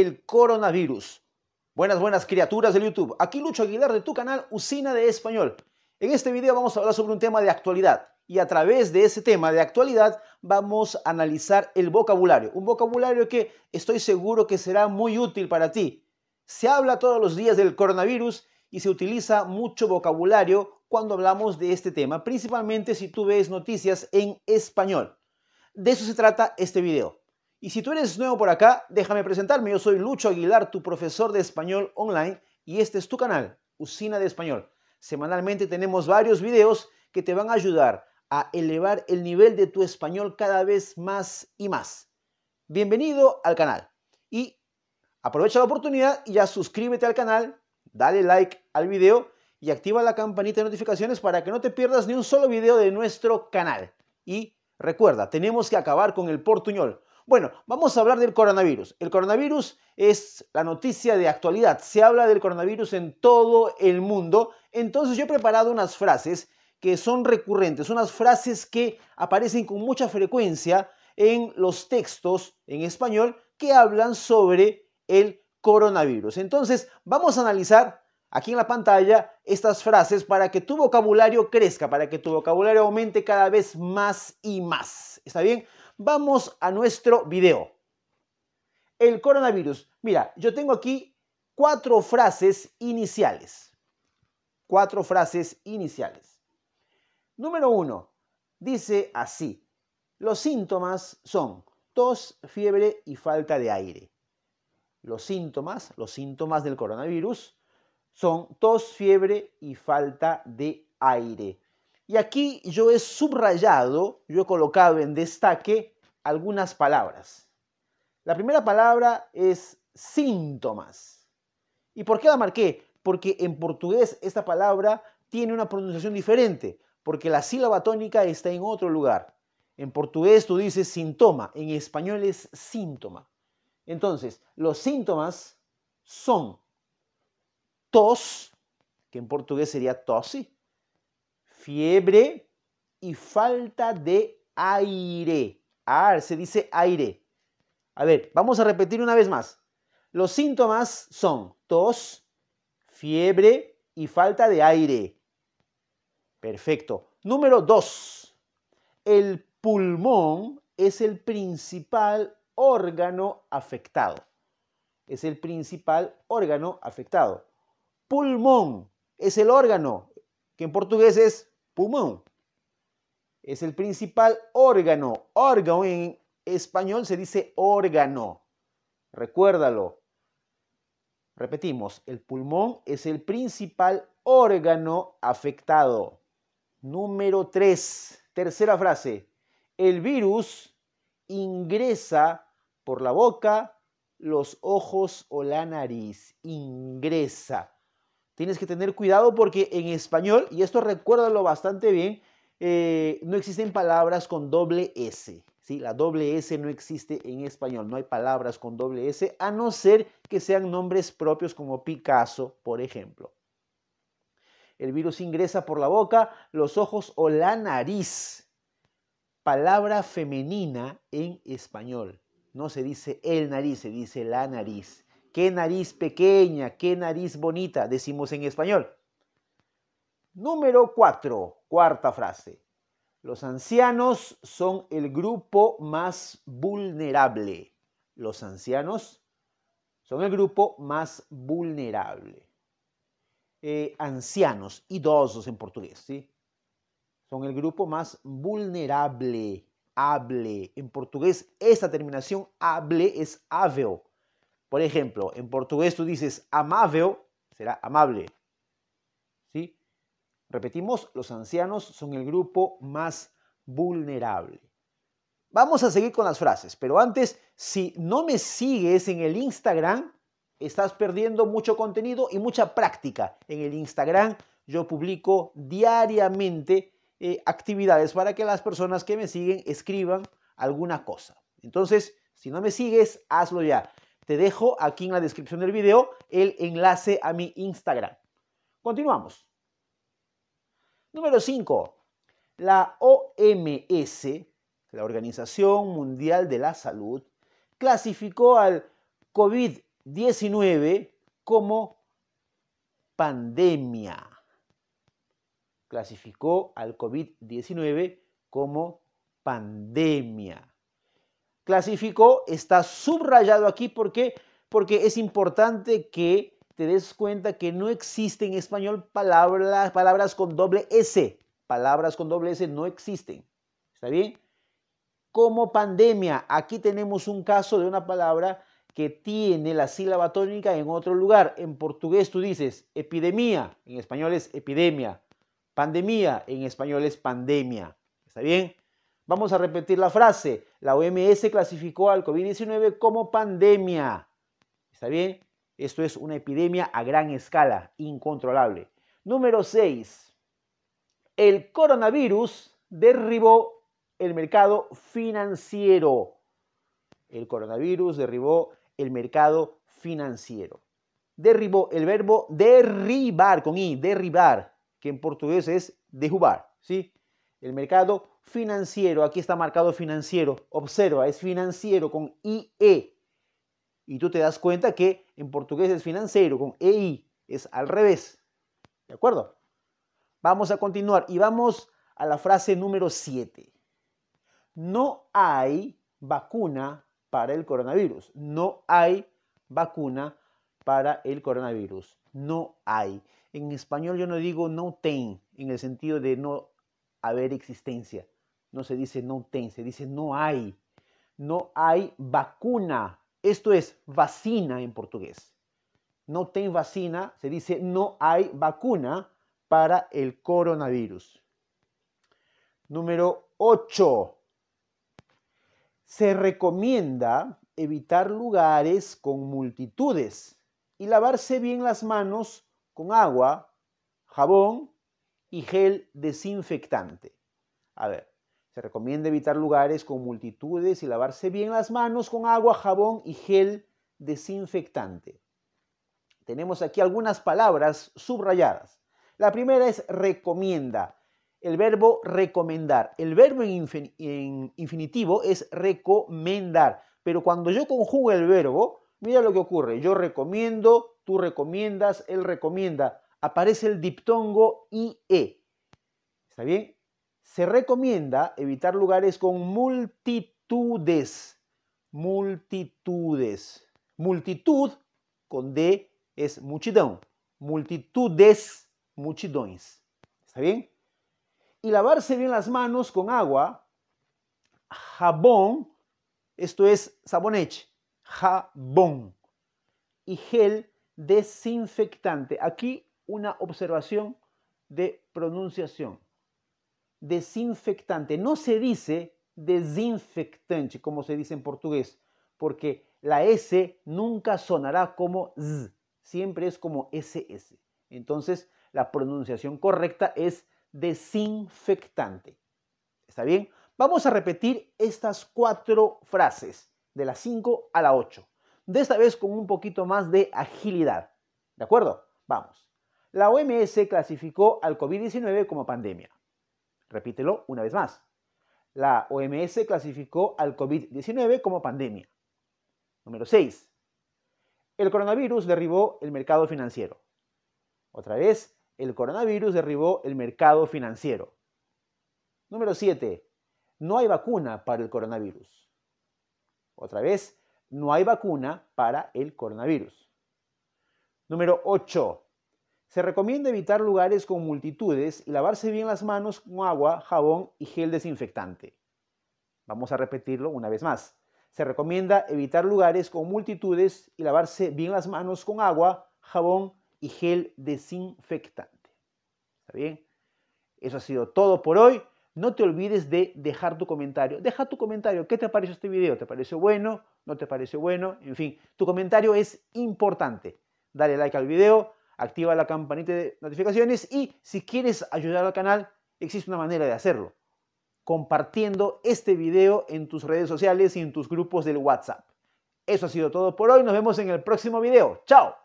el coronavirus. Buenas, buenas criaturas del YouTube. Aquí Lucho Aguilar de tu canal Usina de Español. En este video vamos a hablar sobre un tema de actualidad y a través de ese tema de actualidad vamos a analizar el vocabulario. Un vocabulario que estoy seguro que será muy útil para ti. Se habla todos los días del coronavirus y se utiliza mucho vocabulario cuando hablamos de este tema, principalmente si tú ves noticias en español. De eso se trata este video. Y si tú eres nuevo por acá, déjame presentarme. Yo soy Lucho Aguilar, tu profesor de español online, y este es tu canal, Usina de Español. Semanalmente tenemos varios videos que te van a ayudar a elevar el nivel de tu español cada vez más y más. Bienvenido al canal. Y aprovecha la oportunidad y ya suscríbete al canal, dale like al video y activa la campanita de notificaciones para que no te pierdas ni un solo video de nuestro canal. Y recuerda, tenemos que acabar con el portuñol bueno, vamos a hablar del coronavirus. El coronavirus es la noticia de actualidad. Se habla del coronavirus en todo el mundo. Entonces yo he preparado unas frases que son recurrentes, unas frases que aparecen con mucha frecuencia en los textos en español que hablan sobre el coronavirus. Entonces vamos a analizar aquí en la pantalla estas frases para que tu vocabulario crezca, para que tu vocabulario aumente cada vez más y más. ¿Está bien? Vamos a nuestro video. El coronavirus. Mira, yo tengo aquí cuatro frases iniciales. Cuatro frases iniciales. Número uno, dice así. Los síntomas son tos, fiebre y falta de aire. Los síntomas, los síntomas del coronavirus son tos, fiebre y falta de aire. Y aquí yo he subrayado, yo he colocado en destaque algunas palabras. La primera palabra es síntomas. ¿Y por qué la marqué? Porque en portugués esta palabra tiene una pronunciación diferente, porque la sílaba tónica está en otro lugar. En portugués tú dices síntoma, en español es síntoma. Entonces, los síntomas son tos, que en portugués sería tosi, fiebre y falta de aire. Ah, se dice aire. A ver, vamos a repetir una vez más. Los síntomas son tos, fiebre y falta de aire. Perfecto. Número dos. El pulmón es el principal órgano afectado. Es el principal órgano afectado. Pulmón es el órgano, que en portugués es pulmón. Es el principal órgano. Órgano en español se dice órgano. Recuérdalo. Repetimos, el pulmón es el principal órgano afectado. Número 3. Tercera frase. El virus ingresa por la boca, los ojos o la nariz. Ingresa. Tienes que tener cuidado porque en español, y esto recuérdalo bastante bien, eh, no existen palabras con doble S. La doble S no existe en español, no hay palabras con doble S, a no ser que sean nombres propios como Picasso, por ejemplo. El virus ingresa por la boca, los ojos o la nariz. Palabra femenina en español. No se dice el nariz, se dice la nariz qué nariz pequeña, qué nariz bonita, decimos en español. Número cuatro, cuarta frase. Los ancianos son el grupo más vulnerable. Los ancianos son el grupo más vulnerable. Eh, ancianos, idosos en portugués, ¿sí? Son el grupo más vulnerable. Hable. En portugués, esta terminación hable es aveo. Por ejemplo, en portugués tú dices amável, será amable. ¿Sí? Repetimos, los ancianos son el grupo más vulnerable. Vamos a seguir con las frases, pero antes, si no me sigues en el Instagram, estás perdiendo mucho contenido y mucha práctica. En el Instagram yo publico diariamente eh, actividades para que las personas que me siguen escriban alguna cosa. Entonces, si no me sigues, hazlo ya. Te dejo aquí en la descripción del video el enlace a mi Instagram. Continuamos. Número 5. La OMS, la Organización Mundial de la Salud, clasificó al COVID-19 como pandemia. Clasificó al COVID-19 como pandemia clasificó está subrayado aquí. ¿Por qué? Porque es importante que te des cuenta que no existen en español palabras, palabras con doble S. Palabras con doble S no existen. ¿Está bien? Como pandemia, aquí tenemos un caso de una palabra que tiene la sílaba tónica en otro lugar. En portugués tú dices epidemia, en español es epidemia. Pandemia, en español es pandemia. ¿Está bien? Vamos a repetir la frase. La OMS clasificó al COVID-19 como pandemia. ¿Está bien? Esto es una epidemia a gran escala, incontrolable. Número 6. El coronavirus derribó el mercado financiero. El coronavirus derribó el mercado financiero. Derribó el verbo derribar con i, derribar, que en portugués es dejubar, ¿sí? El mercado financiero, aquí está marcado financiero, observa, es financiero con IE. Y tú te das cuenta que en portugués es financiero con EI, es al revés. ¿De acuerdo? Vamos a continuar y vamos a la frase número 7. No hay vacuna para el coronavirus. No hay vacuna para el coronavirus. No hay. En español yo no digo no ten en el sentido de no haber existencia. No se dice no ten, se dice no hay. No hay vacuna. Esto es vacina en portugués. No ten vacina, se dice no hay vacuna para el coronavirus. Número 8. Se recomienda evitar lugares con multitudes y lavarse bien las manos con agua, jabón y gel desinfectante. A ver, se recomienda evitar lugares con multitudes y lavarse bien las manos con agua, jabón y gel desinfectante. Tenemos aquí algunas palabras subrayadas. La primera es recomienda. El verbo recomendar. El verbo en, infinitivo es recomendar. Pero cuando yo conjugo el verbo, mira lo que ocurre. Yo recomiendo, tú recomiendas, él recomienda aparece el diptongo IE. ¿Está bien? Se recomienda evitar lugares con multitudes. Multitudes. Multitud con D es muchidón. Multitudes, muchidones. ¿Está bien? Y lavarse bien las manos con agua, jabón, esto es sabonete, jabón y gel desinfectante. Aquí una observación de pronunciación. Desinfectante. No se dice desinfectante como se dice en portugués, porque la S nunca sonará como Z, siempre es como SS. Entonces, la pronunciación correcta es desinfectante. ¿Está bien? Vamos a repetir estas cuatro frases, de las 5 a la 8, de esta vez con un poquito más de agilidad. ¿De acuerdo? Vamos la OMS clasificó al COVID-19 como pandemia. Repítelo una vez más. La OMS clasificó al COVID-19 como pandemia. Número 6. El coronavirus derribó el mercado financiero. Otra vez, el coronavirus derribó el mercado financiero. Número 7. No hay vacuna para el coronavirus. Otra vez, no hay vacuna para el coronavirus. Número 8. Se recomienda evitar lugares con multitudes y lavarse bien las manos con agua, jabón y gel desinfectante. Vamos a repetirlo una vez más. Se recomienda evitar lugares con multitudes y lavarse bien las manos con agua, jabón y gel desinfectante. ¿Está bien? Eso ha sido todo por hoy. No te olvides de dejar tu comentario. Deja tu comentario. ¿Qué te pareció este video? ¿Te pareció bueno? ¿No te pareció bueno? En fin, tu comentario es importante. Dale like al video activa la campanita de notificaciones y si quieres ayudar al canal, existe una manera de hacerlo, compartiendo este video en tus redes sociales y en tus grupos del WhatsApp. Eso ha sido todo por hoy, nos vemos en el próximo video. ¡Chao!